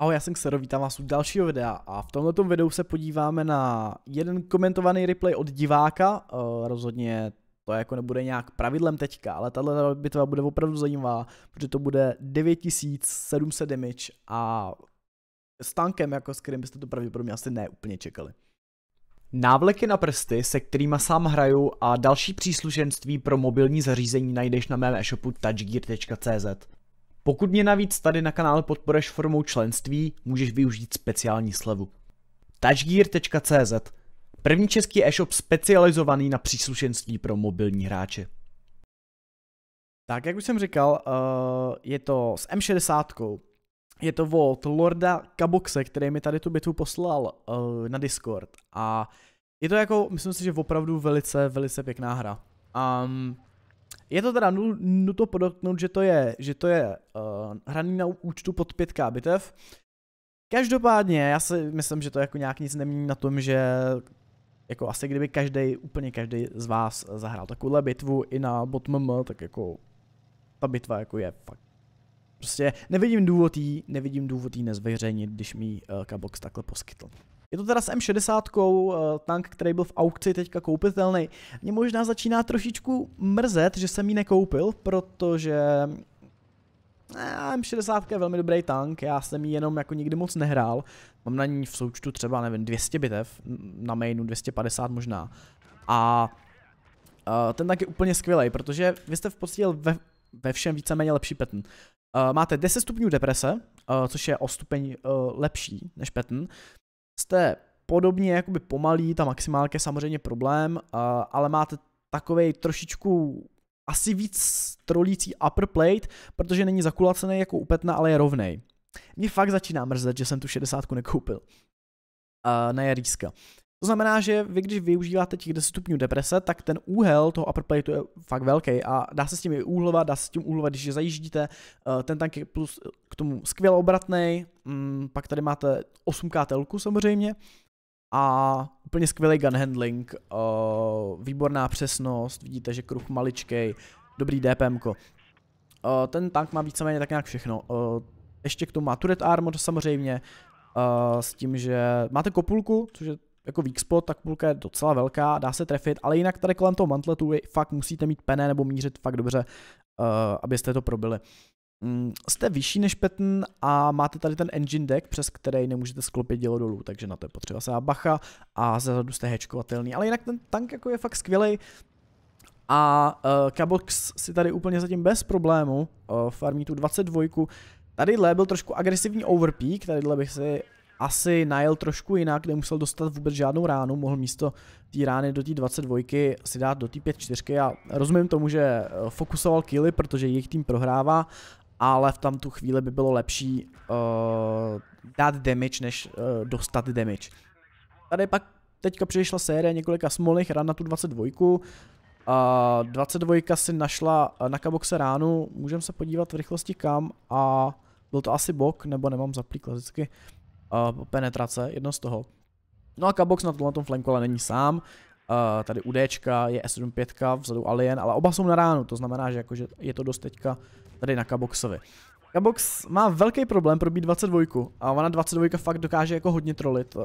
Ahoj, já jsem Xero, vítám vás u dalšího videa a v tomto videu se podíváme na jeden komentovaný replay od diváka, uh, rozhodně to jako nebude nějak pravidlem teďka, ale tahle bitva bude opravdu zajímavá, protože to bude 9700 damage a s tankem, jako s kterým byste to pravděpodobně asi neúplně čekali. Návleky na prsty, se kterými sám hraju a další příslušenství pro mobilní zařízení najdeš na mém e-shopu touchgear.cz. Pokud mě navíc tady na kanále podporeš formou členství, můžeš využít speciální slevu. Touchgear.cz První český e-shop specializovaný na příslušenství pro mobilní hráče. Tak, jak už jsem říkal, eh, je to s M60. Je to od Lorda Kaboxe, který mi tady tu bitvu poslal eh, na Discord. A je to jako, myslím si, že opravdu velice, velice pěkná hra. Um, je to teda nutno podotknout, že to je, že to je uh, hraný na účtu pod 5K bitev. Každopádně, já si myslím, že to jako nějak nic nemění na tom, že jako asi kdyby každý, úplně každý z vás zahrál takovouhle bitvu i na botmm, tak jako ta bitva jako je fakt Prostě nevidím důvod jí, nevidím důvod jí nezveřejnit, když mi uh, eh, Kabox takhle poskytl. Je to teda s M60, eh, tank, který byl v aukci teďka koupitelný. Mě možná začíná trošičku mrzet, že jsem ji nekoupil, protože eh, M60 je velmi dobrý tank, já jsem ji jenom jako nikdy moc nehrál. Mám na ní v součtu třeba, nevím, 200 bitev, mm, na mainu 250 možná. A eh, ten tank je úplně skvělý, protože vy jste v podstatě ve, ve všem víceméně lepší petn. máte 10 stupňů deprese, což je o stupeň lepší než petn jste podobně jakoby pomalí, ta maximálka je samozřejmě problém, ale máte takovej trošičku asi víc trolící upper plate, protože není zakulacený jako u Petna, ale je rovnej. Mě fakt začíná mrzet, že jsem tu 60 nekoupil. Uh, ne Jaríska. To znamená, že vy, když využíváte těch 10 stupňů deprese, tak ten úhel toho upper plateu je fakt velký a dá se s tím i úhlovat, dá se s tím úhlovat, když je zajíždíte. Eh, ten tank je plus eh, k tomu skvěle obratný, mm, pak tady máte 8K telku samozřejmě a úplně skvělý gun handling, eh, výborná přesnost, vidíte, že kruh maličkej, dobrý DPM. -ko. Ten tank má víceméně tak nějak všechno. Ještě k tomu má turret armor samozřejmě, s tím, že máte kopulku, což je jako weak spot, tak půlka je docela velká, dá se trefit, ale jinak tady kolem toho mantletu vy fakt musíte mít pené nebo mířit fakt dobře, uh, abyste to probili. Mm, jste vyšší než Petn a máte tady ten engine deck, přes který nemůžete sklopit dělo dolů, takže na to je potřeba se bacha a zezadu jste hečkovatelný. Ale jinak ten tank jako je fakt skvělý, a uh, eh, Kabox si tady úplně zatím bez problému uh, farmí tu 22. Tadyhle byl trošku agresivní overpeak, tadyhle bych si asi najel trošku jinak, nemusel dostat vůbec žádnou ránu, mohl místo té rány do té 22 si dát do té 5-4 a rozumím tomu, že eh, fokusoval killy, protože jejich tým prohrává, ale v tam tu chvíli by bylo lepší uh, dát damage, než uh, dostat damage. Tady pak teďka přišla série několika smolných ran na tu 22, uh, 22 si našla na kaboxe ránu, můžeme se podívat v rychlosti kam a byl to asi bok, nebo nemám zaplý klasicky uh, penetrace, jedno z toho. No a Kabox na tomhle tom ale není sám, Uh, tady u je S75, vzadu Alien, ale oba jsou na ránu, to znamená, že že je to dost teďka tady na Kaboxovi. Kabox má velký problém probít 22 a ona 22 fakt dokáže jako hodně trolit. Uh,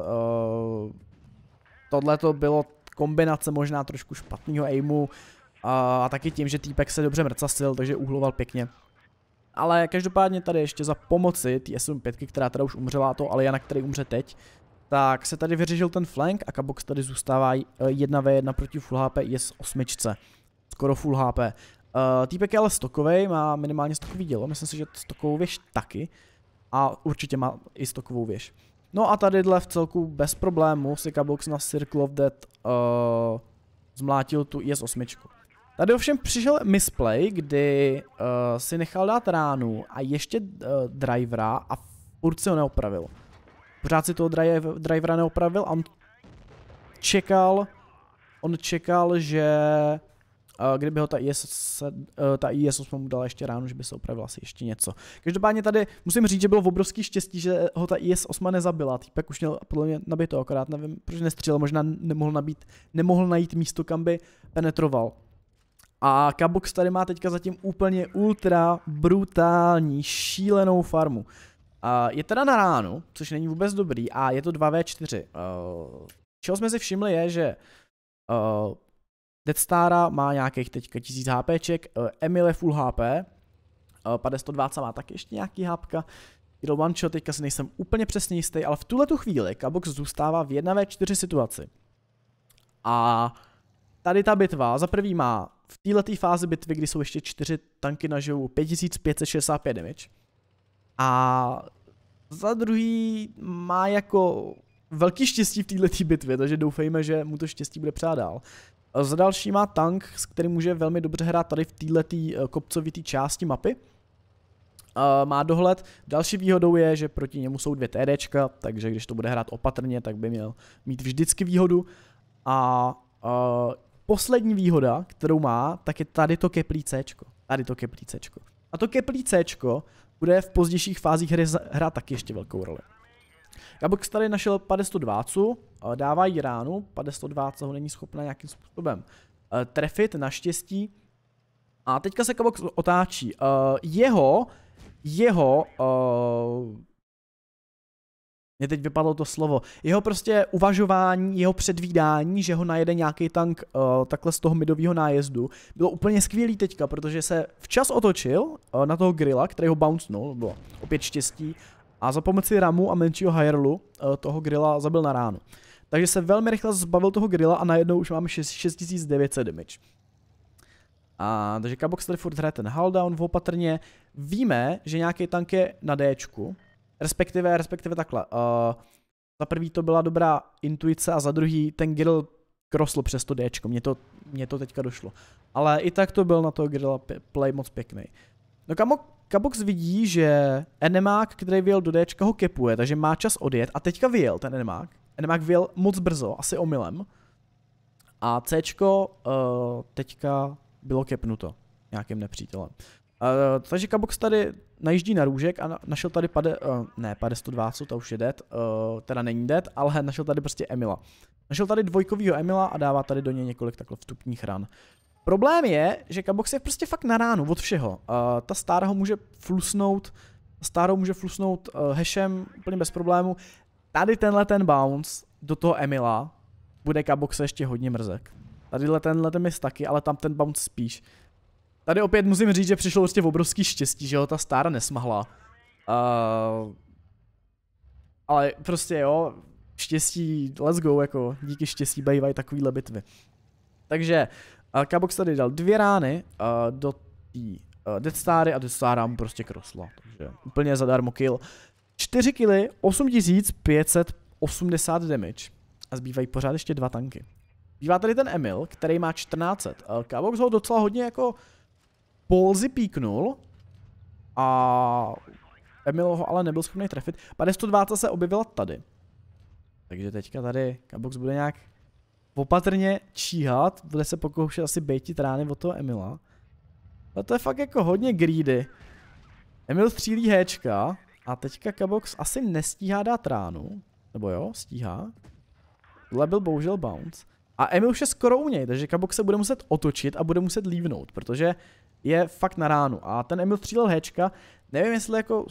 Tohle to bylo kombinace možná trošku špatného aimu uh, a taky tím, že týpek se dobře mrcasil, takže uhloval pěkně. Ale každopádně tady ještě za pomoci té SM5, která teda už umřela, to ale na který umře teď, tak se tady vyřešil ten flank a Kabox tady zůstává 1v1 eh, proti full HP IS 8. Skoro full HP. Uh, eh, týpek je ale stokovej, má minimálně stokový dělo, myslím si, že stokovou věž taky. A určitě má i stokovou věž. No a tadyhle v celku bez problému si Kabox na Circle of Death uh, zmlátil tu IS-8. Tady ovšem přišel misplay, kdy uh, si nechal dát ránu a ještě uh, drivera a furt si ho neopravil. Pořád si toho drive, drivera neopravil a on čekal, on čekal, že uh, kdyby ho ta IS, uh, ta mu dala ještě ránu, že by se opravila asi ještě něco. Každopádně tady musím říct, že bylo obrovský štěstí, že ho ta IS 8 nezabila. Týpek už měl podle mě nabito, akorát nevím, proč nestřílel, možná nemohl, nabít, nemohl najít místo, kam by penetroval. A Kabox tady má teďka zatím úplně ultra brutální, šílenou farmu. Uh, je teda na ránu, což není vůbec dobrý, a je to 2v4. Uh, eh, čeho jsme si všimli je, že uh, eh, Deadstara má nějakých teďka 1000 HPček, uh, eh, Emile full HP, uh, 520 má taky ještě nějaký hápka, Idol One Shot, teďka si nejsem úplně přesně jistý, ale v tuhle tu chvíli Kabox zůstává v 1v4 situaci. A tady ta bitva za prvý má v této fázi bitvy, kdy jsou ještě čtyři tanky na živu, 5565 damage. A za druhý má jako velký štěstí v této bitvě, takže doufejme, že mu to štěstí bude přát dál. Za další má tank, s kterým může velmi dobře hrát tady v této eh, kopcovité části mapy. Eh, má dohled. Další výhodou je, že proti němu jsou dvě TDčka, takže když to bude hrát opatrně, tak by měl mít vždycky výhodu. A eh, Poslední výhoda, kterou má, tak je tady to C. Tady to C. A to C bude v pozdějších fázích hry hrát taky ještě velkou roli. Gabox tady našel 502, dává jí ránu, 502 ho není schopna nějakým způsobem eh, trefit, naštěstí. A teďka se Gabox otáčí. Eh, jeho, jeho eh, mně teď vypadlo to slovo. Jeho prostě uvažování, jeho předvídání, že ho najede nějaký tank uh, takhle z toho midového nájezdu, bylo úplně skvělý teďka, protože se včas otočil uh, na toho grilla, který ho bouncnul, no, bylo opět štěstí, a za pomoci ramu a menšího hajerlu uh, eh, toho grilla zabil na ránu. Takže se velmi rychle zbavil toho grilla a najednou už máme 6900 damage. A, takže Kabox tady furt hraje ten hull down opatrně. Víme, že nějaký tank je na Dčku, Respektive, respektive takhle. Uh, za prvý to byla dobrá intuice a za druhý ten grill krosl přes to Dčko. Mně to, mě to teďka došlo. Ale i tak to byl na to grill play moc pěkný. No kamok, Kabox vidí, že enemák, který vyjel do Dčka, ho kepuje, takže má čas odjet a teďka vyjel ten enemák. Enemák vyjel moc brzo, asi omylem. A Cčko uh, eh, teďka bylo kepnuto nějakým nepřítelem. Uh, takže Kabox tady najíždí na růžek a našel tady pade, uh, ne, pade 102, to už je dead, uh, teda není dead, ale našel tady prostě Emila. Našel tady dvojkovýho Emila a dává tady do něj několik takhle vstupních ran. Problém je, že Kabox je prostě fakt na ránu od všeho. Uh, ta stára ho může flusnout, stárou může flusnout uh, hešem úplně bez problému. Tady tenhle ten bounce do toho Emila bude Kabox ještě hodně mrzek. Tadyhle tenhle ten je taky, ale tam ten bounce spíš. Tady opět musím říct, že přišlo prostě v obrovský štěstí, že ho ta stára nesmahla. Uh, ale prostě jo, štěstí, let's go, jako díky štěstí bývají takovýhle bitvy. Takže uh, Kabox tady dal dvě rány uh, do té uh, Dead Stary a Dead Star mu prostě krosla. Takže úplně zadarmo kill. 4 killy, 8580 damage a zbývají pořád ještě dva tanky. Bývá tady ten Emil, který má 1400. Kabox ho docela hodně jako Polzy píknul a Emil ho ale nebyl schopný trefit. 520 se objevila tady. Takže teďka tady Kabox bude nějak opatrně číhat, bude se pokoušet asi bejtit rány od toho Emila. Ale to je fakt jako hodně greedy. Emil střílí Hčka a teďka Kabox asi nestíhá dát ránu. Nebo jo, stíhá. Tohle byl bohužel bounce. A Emil už je skoro u něj, takže kabox se bude muset otočit a bude muset lívnout, protože je fakt na ránu. A ten Emil střílel hečka, nevím jestli jako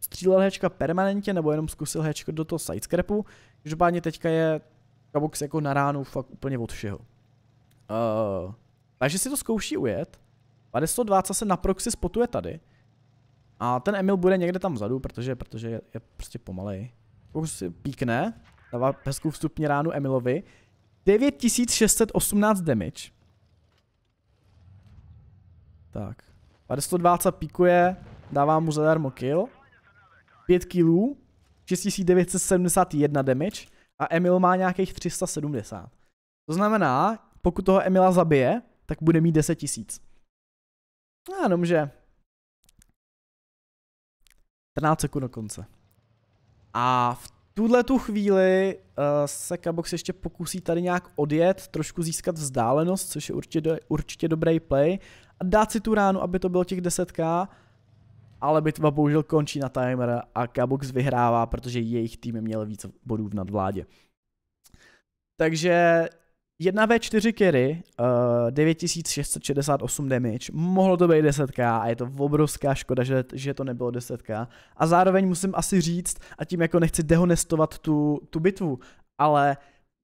střílel hečka permanentně, nebo jenom zkusil hečko do toho sidescrapu, každopádně teďka je Kabox jako na ránu fakt úplně od všeho. Uh, takže si to zkouší ujet, 520 se na proxy spotuje tady, a ten Emil bude někde tam vzadu, protože, protože je, je prostě pomalej. Kabox si píkne, dává hezkou vstupní ránu Emilovi, 9618 damage. Tak. 520 píkuje dává mu zadarmo kill. 5 killů, 6971 damage a Emil má nějakých 370. To znamená, pokud toho Emila zabije, tak bude mít 10 tisíc. A no, jenomže 14 sekund do konce. A v tuhle tu chvíli uh, se Kabox ještě pokusí tady nějak odjet, trošku získat vzdálenost, což je určitě, do, určitě dobrý play. A dát si tu ránu, aby to bylo těch 10k, ale bitva bohužel končí na timer a Kabox vyhrává, protože jejich tým měl víc bodů v nadvládě. Takže 1v4 carry, uh, 9668 damage, mohlo to být 10k a je to obrovská škoda, že, že to nebylo 10k. A zároveň musím asi říct, a tím jako nechci dehonestovat tu, tu bitvu, ale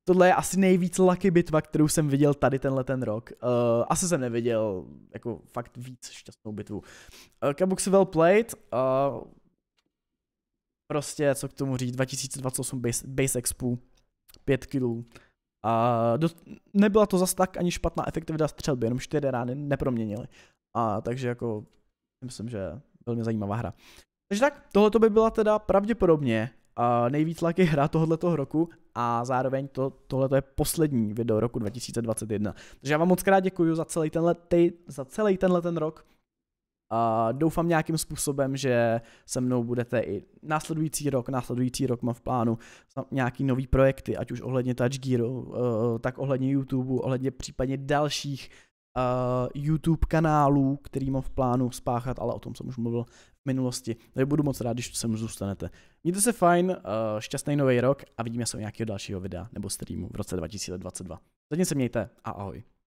tohle je asi nejvíc lucky bitva, kterou jsem viděl tady tenhle ten rok. Uh, asi jsem neviděl jako fakt víc šťastnou bitvu. Uh, eh, Kabuk well played, uh, prostě co k tomu říct, 2028 base, base expu, 5 kg. A dost, nebyla to zas tak ani špatná efektivita střelby, jenom čtyři rány neproměnili. A takže jako, myslím, že velmi zajímavá hra. Takže tak, tohle by byla teda pravděpodobně a nejvíc laky hra tohoto roku a zároveň to, tohle je poslední video roku 2021. Takže já vám moc krát děkuji za celý tenhle, ty, za celý tenhle ten rok, a doufám nějakým způsobem, že se mnou budete i následující rok, následující rok mám v plánu nějaký nový projekty, ať už ohledně Touch eh, tak ohledně YouTube, ohledně případně dalších eh, YouTube kanálů, který mám v plánu spáchat, ale o tom jsem už mluvil v minulosti. Takže budu moc rád, když se mnou zůstanete. Mějte se fajn, eh, šťastný nový rok a vidíme se u nějakého dalšího videa nebo streamu v roce 2022. Zatím se mějte a ahoj.